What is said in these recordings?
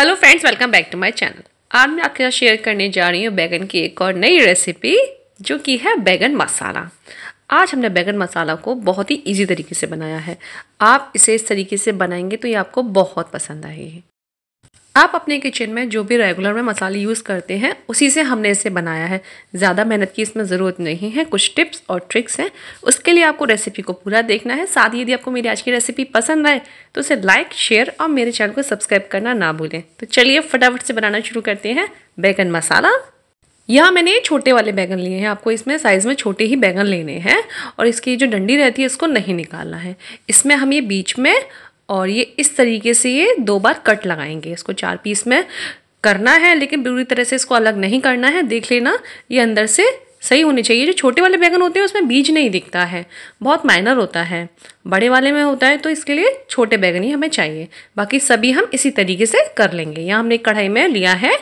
hello friends welcome back to my channel आज मैं आपके साथ शेयर करने जा रही हूँ बैगन की एक और नई रेसिपी जो कि है बैगन मसाला आज हमने बैगन मसाला को बहुत ही इजी तरीके से बनाया है आप इसे इस तरीके से बनाएंगे तो ये आपको बहुत पसंद आएगी आप अपने किचन में जो भी रेगुलर में मसाले यूज़ करते हैं उसी से हमने इसे बनाया है ज़्यादा मेहनत की इसमें ज़रूरत नहीं है कुछ टिप्स और ट्रिक्स हैं उसके लिए आपको रेसिपी को पूरा देखना है साथ ही यदि आपको मेरी आज की रेसिपी पसंद आए तो उसे लाइक शेयर और मेरे चैनल को सब्सक्राइब करना ना भूलें तो चलिए फटाफट से बनाना शुरू करते हैं बैगन मसाला यहाँ मैंने छोटे वाले बैगन लिए हैं आपको इसमें साइज़ में छोटे ही बैगन लेने हैं और इसकी जो डंडी रहती है इसको नहीं निकालना है इसमें हम ये बीच में और ये इस तरीके से ये दो बार कट लगाएंगे इसको चार पीस में करना है लेकिन पूरी तरह से इसको अलग नहीं करना है देख लेना ये अंदर से सही होने चाहिए जो छोटे वाले बैगन होते हैं उसमें बीज नहीं दिखता है बहुत माइनर होता है बड़े वाले में होता है तो इसके लिए छोटे बैगन ही हमें चाहिए बाकी सभी हम इसी तरीके से कर लेंगे यहाँ हमने कढ़ाई में लिया है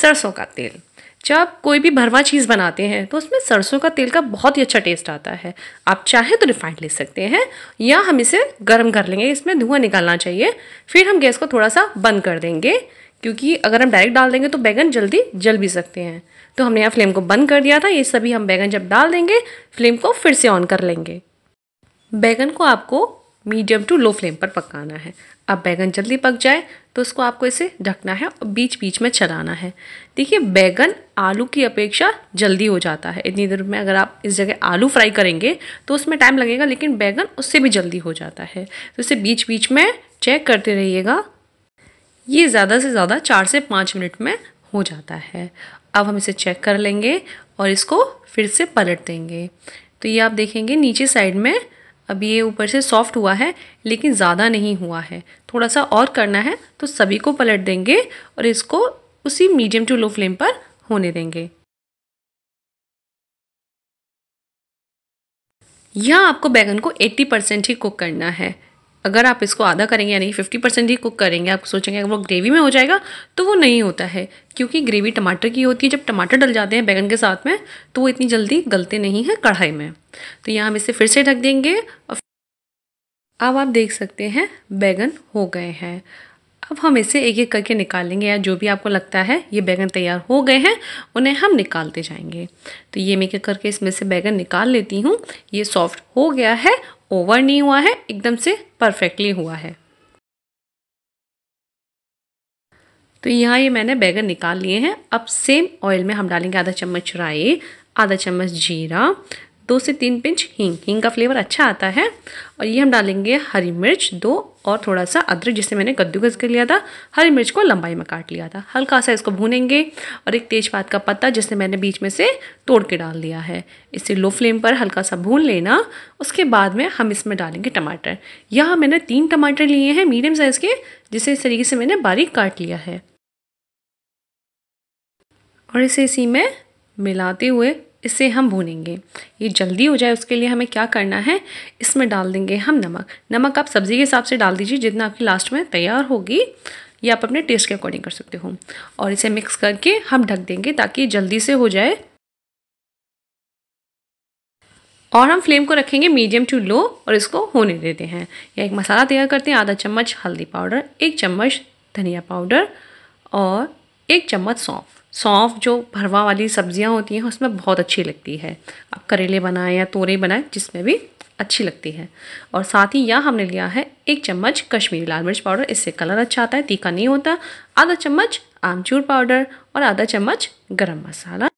सरसों का तेल जब आप कोई भी भरवा चीज़ बनाते हैं तो उसमें सरसों का तेल का बहुत ही अच्छा टेस्ट आता है आप चाहें तो रिफाइंड ले सकते हैं या हम इसे गर्म कर लेंगे इसमें धुआं निकालना चाहिए फिर हम गैस को थोड़ा सा बंद कर देंगे क्योंकि अगर हम डायरेक्ट डाल देंगे तो बैगन जल्दी जल भी सकते हैं तो हमने यहाँ फ्लेम को बंद कर दिया था ये सभी हम बैगन जब डाल देंगे फ्लेम को फिर से ऑन कर लेंगे बैगन को आपको मीडियम टू लो फ्लेम पर पकाना है अब बैगन जल्दी पक जाए तो उसको आपको इसे ढकना है और बीच बीच में चलाना है देखिए बैगन आलू की अपेक्षा जल्दी हो जाता है इतनी देर में अगर आप इस जगह आलू फ्राई करेंगे तो उसमें टाइम लगेगा लेकिन बैगन उससे भी जल्दी हो जाता है तो इसे बीच बीच में चेक करते रहिएगा ये ज़्यादा से ज़्यादा चार से पाँच मिनट में हो जाता है अब हम इसे चेक कर लेंगे और इसको फिर से पलट देंगे तो ये आप देखेंगे नीचे साइड में अब ये ऊपर से सॉफ्ट हुआ है लेकिन ज़्यादा नहीं हुआ है थोड़ा सा और करना है तो सभी को पलट देंगे और इसको उसी मीडियम टू लो फ्लेम पर होने देंगे यहाँ आपको बैगन को 80 परसेंट ही कुक करना है अगर आप इसको आधा करेंगे यानी फिफ्टी परसेंट ही कुक करेंगे आप सोचेंगे अगर वो ग्रेवी में हो जाएगा तो वो नहीं होता है क्योंकि ग्रेवी टमाटर की होती है जब टमाटर डल जाते हैं बैगन के साथ में तो वो इतनी जल्दी गलते नहीं हैं कढ़ाई में तो यहाँ हम इसे फिर से ढक देंगे अब आप देख सकते हैं बैगन हो गए हैं अब हम इसे एक एक करके निकालेंगे या जो भी आपको लगता है ये बैगन तैयार हो गए हैं उन्हें हम निकालते जाएंगे तो ये मैं एक करके इसमें से बैगन निकाल लेती हूँ ये सॉफ्ट हो गया है ओवर नहीं हुआ है एकदम से परफेक्टली हुआ है तो यहाँ ये मैंने बैगन निकाल लिए हैं अब सेम ऑयल में हम डालेंगे आधा चम्मच राई आधा चम्मच जीरा दो से तीन पिंच हींग हींग का फ्लेवर अच्छा आता है और ये हम डालेंगे हरी मिर्च दो और थोड़ा सा अदरक जिसे मैंने कद्दूकस कर लिया था हरी मिर्च को लंबाई में काट लिया था हल्का सा इसको भूनेंगे और एक तेज़पात का पत्ता जिसे मैंने बीच में से तोड़ के डाल दिया है इसे लो फ्लेम पर हल्का सा भून लेना उसके बाद में हम इसमें डालेंगे टमाटर यहाँ मैंने तीन टमाटर लिए हैं मीडियम साइज़ के जिसे इस तरीके से मैंने बारीक काट लिया है और इसे इसी में मिलाते हुए इसे हम भूनेंगे ये जल्दी हो जाए उसके लिए हमें क्या करना है इसमें डाल देंगे हम नमक नमक आप सब्ज़ी के हिसाब से डाल दीजिए जितना आपकी लास्ट में तैयार होगी ये आप अपने टेस्ट के अकॉर्डिंग कर सकते हो और इसे मिक्स करके हम ढक देंगे ताकि जल्दी से हो जाए और हम फ्लेम को रखेंगे मीडियम टू लो और इसको होने देते हैं या एक मसाला तैयार करते हैं आधा चम्मच हल्दी पाउडर एक चम्मच धनिया पाउडर और एक चम्मच सौंफ सौंफ जो भरवा वाली सब्जियां होती हैं उसमें बहुत अच्छी लगती है आप करेले बनाएं या तोरे बनाएं जिसमें भी अच्छी लगती है और साथ ही यह हमने लिया है एक चम्मच कश्मीरी लाल मिर्च पाउडर इससे कलर अच्छा आता है तीखा नहीं होता आधा चम्मच आमचूर पाउडर और आधा चम्मच गरम मसाला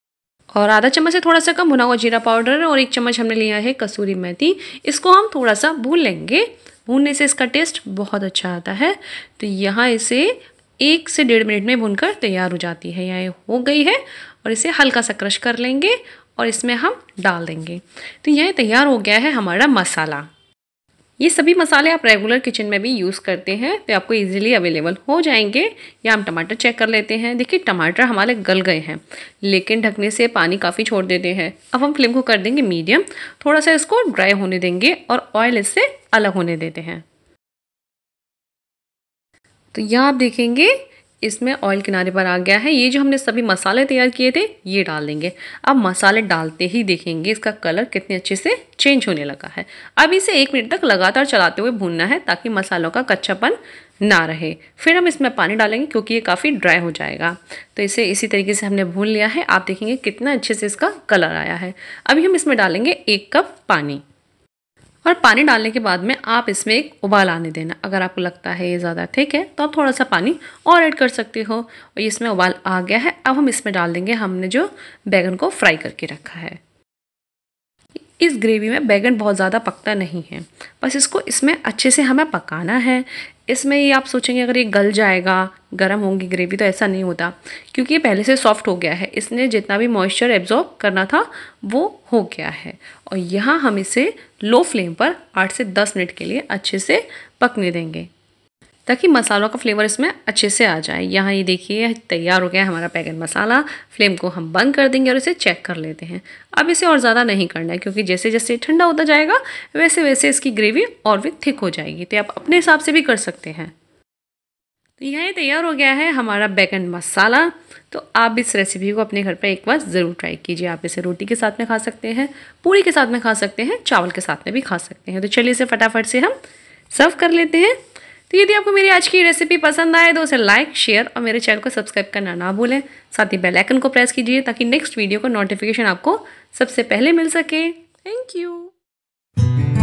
और आधा चम्मच से थोड़ा सा कम भुना हुआ जीरा पाउडर और एक चम्मच हमने लिया है कसूरी मेथी इसको हम थोड़ा सा भून लेंगे भूनने से इसका टेस्ट बहुत अच्छा आता है तो यहाँ इसे एक से डेढ़ मिनट में भुनकर तैयार हो जाती है यह हो गई है और इसे हल्का सा क्रश कर लेंगे और इसमें हम डाल देंगे तो यह तैयार हो गया है हमारा मसाला ये सभी मसाले आप रेगुलर किचन में भी यूज़ करते हैं तो आपको इजीली अवेलेबल हो जाएंगे या हम टमाटर चेक कर लेते हैं देखिए टमाटर हमारे गल गए हैं लेकिन ढकने से पानी काफ़ी छोड़ देते हैं अब हम फ्लेम को कर देंगे मीडियम थोड़ा सा इसको ड्राई होने देंगे और ऑयल इससे अलग होने देते हैं तो यह आप देखेंगे इसमें ऑयल किनारे पर आ गया है ये जो हमने सभी मसाले तैयार किए थे ये डाल देंगे अब मसाले डालते ही देखेंगे इसका कलर कितने अच्छे से चेंज होने लगा है अब इसे एक मिनट तक लगातार चलाते हुए भूनना है ताकि मसालों का कच्चापन ना रहे फिर हम इसमें पानी डालेंगे क्योंकि ये काफ़ी ड्राई हो जाएगा तो इसे इसी तरीके से हमने भून लिया है आप देखेंगे कितना अच्छे से इसका कलर आया है अभी हम इसमें डालेंगे एक कप पानी और पानी डालने के बाद में आप इसमें एक उबाल आने देना अगर आपको लगता है ये ज़्यादा ठीक है तो आप थोड़ा सा पानी और ऐड कर सकते हो और इसमें उबाल आ गया है अब हम इसमें डाल देंगे हमने जो बैगन को फ्राई करके रखा है इस ग्रेवी में बैगन बहुत ज़्यादा पकता नहीं है बस इसको इसमें अच्छे से हमें पकाना है इसमें ये आप सोचेंगे अगर ये गल जाएगा गर्म होंगी ग्रेवी तो ऐसा नहीं होता क्योंकि ये पहले से सॉफ्ट हो गया है इसने जितना भी मॉइस्चर एब्जॉर्ब करना था वो हो गया है और यहाँ हम इसे लो फ्लेम पर आठ से दस मिनट के लिए अच्छे से पकने देंगे ताकि मसालों का फ्लेवर इसमें अच्छे से आ जाए यहाँ ये देखिए तैयार हो गया हमारा पैगन मसाला फ्लेम को हम बंद कर देंगे और इसे चेक कर लेते हैं अब इसे और ज़्यादा नहीं करना है क्योंकि जैसे जैसे ठंडा होता जाएगा वैसे वैसे इसकी ग्रेवी और भी थिक हो जाएगी तो आप अपने हिसाब से भी कर सकते हैं तो यहाँ तैयार हो गया है हमारा बैगन मसाला तो आप इस रेसिपी को अपने घर पर एक बार ज़रूर ट्राई कीजिए आप इसे रोटी के साथ में खा सकते हैं पूरी के साथ में खा सकते हैं चावल के साथ में भी खा सकते हैं तो चलिए इसे फटाफट से हम सर्व कर लेते हैं तो यदि आपको मेरी आज की रेसिपी पसंद आए तो उसे लाइक शेयर और मेरे चैनल को सब्सक्राइब करना ना भूलें साथ ही बेल आइकन को प्रेस कीजिए ताकि नेक्स्ट वीडियो का नोटिफिकेशन आपको सबसे पहले मिल सके थैंक यू